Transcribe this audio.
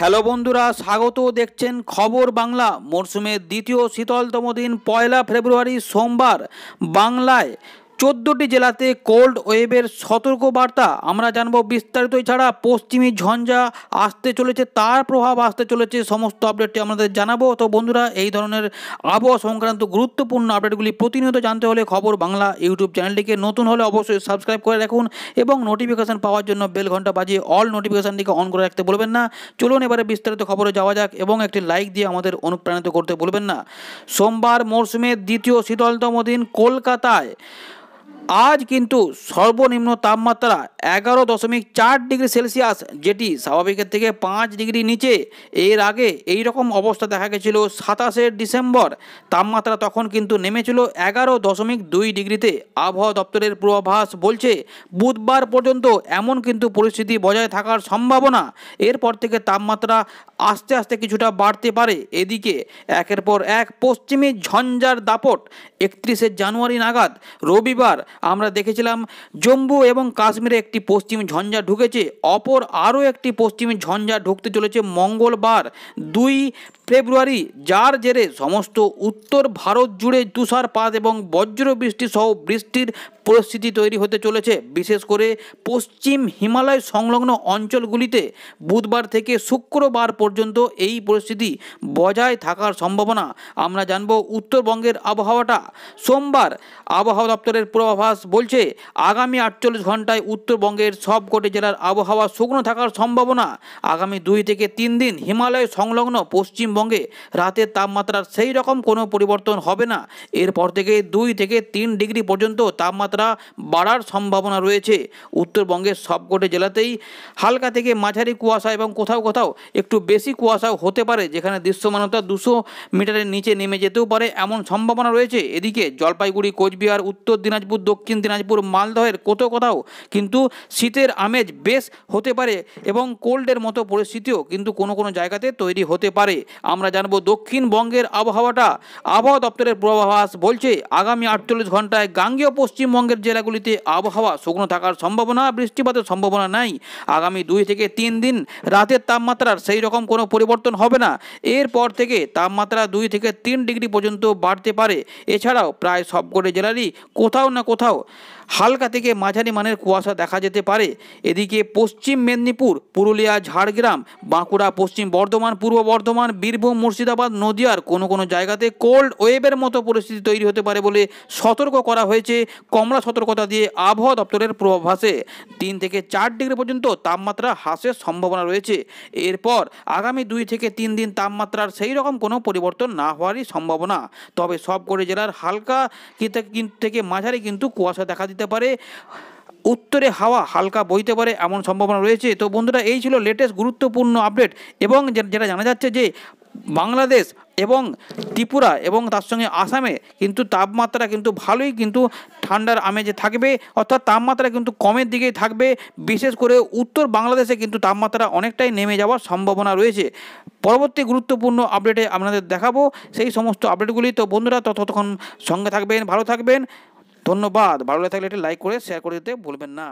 hello বন্ধুরা স্বাগত দেখছেন খবর বাংলা মরশুমের দ্বিতীয় শীতলতম দিন পয়লা ফেব্রুয়ারি সোমবার বাংলায় চোদ্দটি জেলাতে কোল্ড ওয়েভের সতর্কবার্তা আমরা জানব বিস্তারিত ছাড়া পশ্চিমী ঝঞ্ঝা আসতে চলেছে তার প্রভাব আসতে চলেছে সমস্ত আপডেটটি আমাদের জানাবো তো বন্ধুরা এই ধরনের আবহাওয়া সংক্রান্ত গুরুত্বপূর্ণ আপডেটগুলি প্রতিনিয়ত জানতে হলে খবর বাংলা ইউটিউব চ্যানেলটিকে নতুন হলে অবশ্যই সাবস্ক্রাইব করে রাখুন এবং নোটিফিকেশান পাওয়ার জন্য বেল ঘন্টা বাজিয়ে অল নোটিফিকেশানটিকে অন করে রাখতে বলবেন না চলুন এবারে বিস্তারিত খবরে যাওয়া যাক এবং একটি লাইক দিয়ে আমাদের অনুপ্রাণিত করতে বলবেন না সোমবার মরশুমের দ্বিতীয় শীতলতম দিন কলকাতায় আজ কিন্তু সর্বনিম্ন তাপমাত্রা এগারো দশমিক চার ডিগ্রি সেলসিয়াস যেটি স্বাভাবিকের থেকে পাঁচ ডিগ্রি নিচে এর আগে এই রকম অবস্থা দেখা গেছিল সাতাশে ডিসেম্বর তাপমাত্রা তখন কিন্তু নেমেছিল এগারো দশমিক দুই ডিগ্রিতে আবহাওয়া দপ্তরের পূর্বাভাস বলছে বুধবার পর্যন্ত এমন কিন্তু পরিস্থিতি বজায় থাকার সম্ভাবনা এরপর থেকে তাপমাত্রা আস্তে আস্তে কিছুটা বাড়তে পারে এদিকে একের পর এক পশ্চিমী ঝঞ্ঝার দাপট একত্রিশে জানুয়ারি নাগাদ রবিবার আমরা দেখেছিলাম জম্মু এবং কাশ্মীরে একটি পশ্চিম ঝঞ্ঝা ঢুকেছে অপর আরও একটি পশ্চিম ঝঞ্ঝা ঢুকতে চলেছে মঙ্গলবার দুই ফেব্রুয়ারি যার জেরে সমস্ত উত্তর ভারত জুড়ে তুষারপাত এবং বজ্র বৃষ্টি সহ বৃষ্টির পরিস্থিতি তৈরি হতে চলেছে বিশেষ করে পশ্চিম হিমালয় সংলগ্ন অঞ্চলগুলিতে বুধবার থেকে শুক্রবার পর্যন্ত এই পরিস্থিতি বজায় থাকার সম্ভাবনা আমরা জানব উত্তরবঙ্গের আবহাওয়াটা সোমবার আবহাওয়া দপ্তরের পূর্বাভাস বলছে আগামী আটচল্লিশ ঘন্টায় উত্তরবঙ্গের সবকটি জেলার আবহাওয়া শুকনো থাকার সম্ভাবনা আগামী দুই থেকে তিন দিন হিমালয় সংলগ্ন পশ্চিমবঙ্গে রাতের তাপমাত্রার সেই রকম কোনো পরিবর্তন হবে না এরপর থেকে দুই থেকে তিন ডিগ্রি পর্যন্ত তাপমাত্রা তাপমাত্রা বাড়ার সম্ভাবনা রয়েছে উত্তরবঙ্গের সবকটি জেলাতেই হালকা থেকে মাঝারি কুয়াশা এবং কোথাও কোথাও একটু বেশি কুয়াশাও হতে পারে যেখানে দৃশ্যমানতা দুশো মিটারের নিচে নেমে যেতেও পারে এমন সম্ভাবনা রয়েছে এদিকে জলপাইগুড়ি কোচবিহার উত্তর দিনাজপুর দক্ষিণ দিনাজপুর মালদহের কোথাও কোথাও কিন্তু শীতের আমেজ বেশ হতে পারে এবং কোল্ডের মতো পরিস্থিতিও কিন্তু কোনো কোনো জায়গাতে তৈরি হতে পারে আমরা জানবো দক্ষিণবঙ্গের আবহাওয়াটা আবহাওয়া দপ্তরের পূর্বাভাস বলছে আগামী আটচল্লিশ ঘন্টায় গাঙ্গীয় পশ্চিমবঙ্গ পশ্চিমবঙ্গের জেলাগুলিতে আবহাওয়া শুকনো থাকার সম্ভাবনা বৃষ্টিপাতের সম্ভাবনা নাই আগামী দুই থেকে তিন দিন রাতের তাপমাত্রার সেই রকম কোনো পরিবর্তন হবে না এরপর থেকে তাপমাত্রা দুই থেকে তিন ডিগ্রি পর্যন্ত বাড়তে পারে এছাড়াও প্রায় সবকটি জেলারই কোথাও না কোথাও হালকা থেকে মাঝারি মানের কুয়াশা দেখা যেতে পারে এদিকে পশ্চিম মেদিনীপুর পুরুলিয়া ঝাড়গ্রাম বাঁকুড়া পশ্চিম বর্ধমান পূর্ব বর্ধমান বীরভূম মুর্শিদাবাদ নদিয়ার কোনো কোনো জায়গাতে কোল্ড ওয়েভের মতো পরিস্থিতি তৈরি হতে পারে বলে সতর্ক করা হয়েছে কমলা সতর্কতা দিয়ে আবহাওয়া দপ্তরের পূর্বাভাসে তিন থেকে চার ডিগ্রি পর্যন্ত তাপমাত্রা হ্রাসের সম্ভাবনা রয়েছে এরপর আগামী দুই থেকে তিন দিন তাপমাত্রার সেই রকম কোনো পরিবর্তন না হওয়ারই সম্ভাবনা তবে সব করে জেলার হালকা থেকে মাঝারি কিন্তু কুয়াশা দেখা দিতে বাড়তে পারে উত্তরে হাওয়া হালকা বইতে পারে এমন সম্ভাবনা রয়েছে তো বন্ধুরা এই ছিল লেটেস্ট গুরুত্বপূর্ণ আপডেট এবং যেটা জানা যাচ্ছে যে বাংলাদেশ এবং ত্রিপুরা এবং তার সঙ্গে আসামে কিন্তু তাপমাত্রা কিন্তু ভালোই কিন্তু ঠান্ডার আমেজে থাকবে অর্থাৎ তাপমাত্রা কিন্তু কমের দিকেই থাকবে বিশেষ করে উত্তর বাংলাদেশে কিন্তু তাপমাত্রা অনেকটাই নেমে যাওয়ার সম্ভাবনা রয়েছে পরবর্তী গুরুত্বপূর্ণ আপডেটে আপনাদের দেখাবো সেই সমস্ত আপডেটগুলি তো বন্ধুরা ততক্ষণ সঙ্গে থাকবেন ভালো থাকবেন ধন্যবাদ ভালো লাগে থাকলে এটা লাইক করে শেয়ার করে দিতে ভুলবেন না